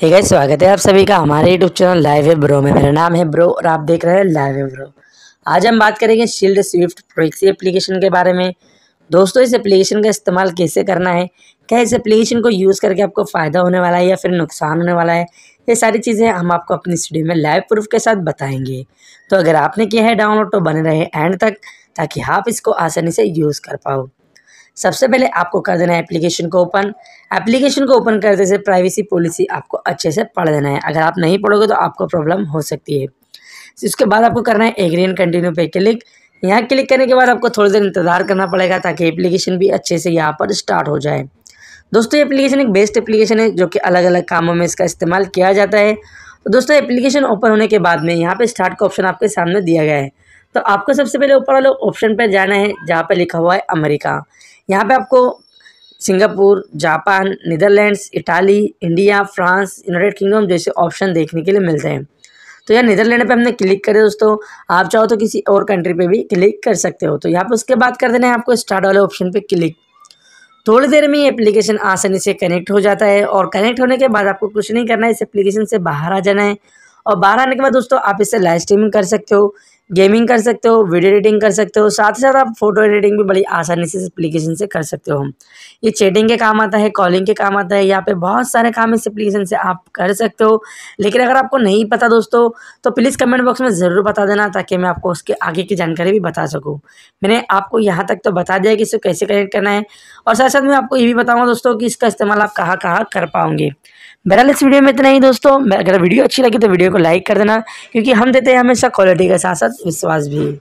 hey guys स्वागत है आप सभी का हमारे यूट्यूब चैनल लाइव है ब्रो में मेरा नाम है ब्रो और आप देख रहे हैं लाइव है ब्रो आज हम बात करेंगे शील्ड स्विफ्ट प्रोक्सी एप्लीकेशन के बारे में दोस्तों इस एप्लीकेशन का इस्तेमाल कैसे करना है क्या इस एप्लीकेशन को यूज़ करके आपको फ़ायदा होने वाला है या फिर नुकसान होने वाला है ये सारी चीज़ें हम आपको अपनी स्टूडियो में लाइव प्रूफ के साथ बताएंगे तो अगर आपने किया है डाउनलोड तो बने रहे एंड तक ताकि आप इसको आसानी से यूज़ कर पाओ सबसे पहले आपको कर देना है एप्लीकेशन को ओपन एप्लीकेशन को ओपन करते से प्राइवेसी पॉलिसी आपको अच्छे से पढ़ देना है अगर आप नहीं पढ़ोगे तो आपको प्रॉब्लम हो सकती है इसके बाद आपको करना है एग्री एंड कंटिन्यू पे क्लिक यहाँ क्लिक करने के बाद आपको थोड़ी देर इंतज़ार करना पड़ेगा ताकि एप्लीकेशन भी अच्छे से यहाँ पर स्टार्ट हो जाए दोस्तों एप्लीकेशन एक बेस्ट एप्लीकेशन है जो कि अलग अलग कामों में इसका इस्तेमाल किया जाता है तो दोस्तों एप्लीकेशन ओपन होने के बाद में यहाँ पे स्टार्ट का ऑप्शन आपके सामने दिया गया है तो आपको सबसे पहले ऊपर वाले ऑप्शन पर जाना है जहाँ पर लिखा हुआ है अमेरिका यहाँ पर आपको Singapore Japan Netherlands Italy India France United Kingdom जैसे ऑप्शन देखने के लिए मिलते हैं तो यहाँ नीदरलैंड पे हमने क्लिक करे दोस्तों आप चाहो तो किसी और कंट्री पे भी क्लिक कर सकते हो तो यहाँ पे उसके बाद कर देना है आपको स्टार्ट वाले ऑप्शन पे क्लिक थोड़ी देर में ये एप्लीकेशन आसानी से कनेक्ट हो जाता है और कनेक्ट होने के बाद आपको कुछ नहीं करना है इस एप्लीकेशन से बाहर आ जाना है और बाहर आने के बाद दोस्तों आप इससे लाइव स्ट्रीमिंग कर सकते हो गेमिंग कर सकते हो वीडियो एडिटिंग कर सकते हो साथ ही साथ आप फोटो एडिटिंग भी बड़ी आसानी से इस एप्लीकेशन से कर सकते हो ये चैटिंग के काम आता है कॉलिंग के काम आता है यहाँ पे बहुत सारे काम इस एप्लीकेशन से आप कर सकते हो लेकिन अगर आपको नहीं पता दोस्तों तो प्लीज़ कमेंट बॉक्स में ज़रूर बता देना ताकि मैं आपको उसके आगे की जानकारी भी बता सकूँ मैंने आपको यहाँ तक तो बता दिया कि इसको कैसे कनेक्ट करना है और साथ साथ मैं आपको ये भी बताऊँगा दोस्तों कि इसका इस्तेमाल आप कहाँ कहाँ कर पाओगे बहरहाल इस वीडियो में इतना ही दोस्तों अगर वीडियो अच्छी लगी तो वीडियो को लाइक कर देना क्योंकि हम देते हैं हमेशा क्वालिटी के साथ साथ विश्वास भी